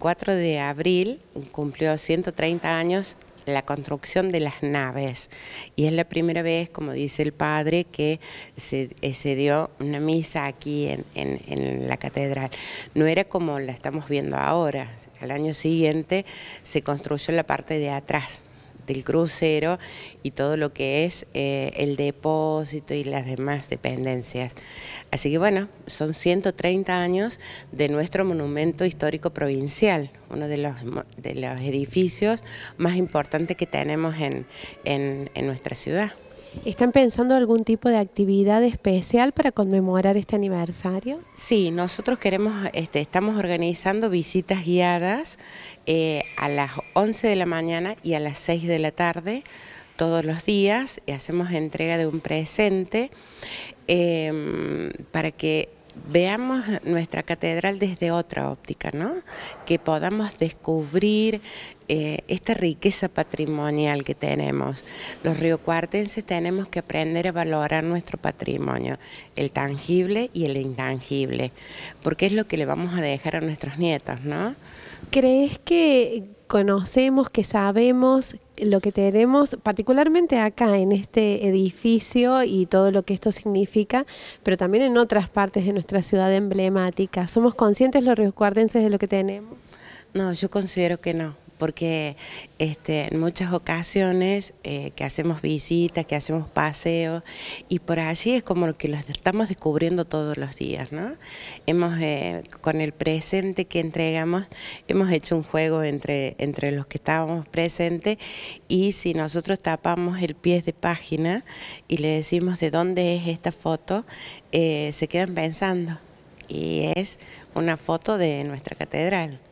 4 de abril cumplió 130 años la construcción de las naves y es la primera vez, como dice el padre, que se, eh, dio una misa aquí en, la catedral. No era como la estamos viendo ahora, al año siguiente se construyó la parte de atrás del crucero y todo lo que es eh, el depósito y las demás dependencias. Así que bueno, son 130 años de nuestro monumento histórico provincial, uno de los, de los edificios más importantes que tenemos en nuestra ciudad. ¿Están pensando algún tipo de actividad especial para conmemorar este aniversario? Sí, nosotros queremos, este, estamos organizando visitas guiadas eh, a las 11 de la mañana y a las 6 de la tarde todos los días y hacemos entrega de un presente em, para que veamos nuestra catedral desde otra óptica, ¿no? que podamos descubrir eh, esta riqueza patrimonial que tenemos. Los riocuartenses tenemos que aprender a valorar nuestro patrimonio, el tangible y el intangible, porque es lo que le vamos a dejar a nuestros nietos. ¿no? ¿Crees que conocemos, que sabemos, lo que tenemos, particularmente acá en este edificio y todo lo que esto significa, pero también en otras partes de nuestra ciudad emblemática. ¿Somos conscientes los riocuardenses de lo que tenemos? No, yo considero que no porque este, en muchas ocasiones eh, que hacemos visitas, que hacemos paseos, y por allí es como que los estamos descubriendo todos los días, ¿no? Hemos, eh, con el presente que entregamos, hemos hecho un juego entre, entre los que estábamos presentes, y si nosotros tapamos el pie de página y le decimos de dónde es esta foto, eh, se quedan pensando. Y es una foto de nuestra catedral.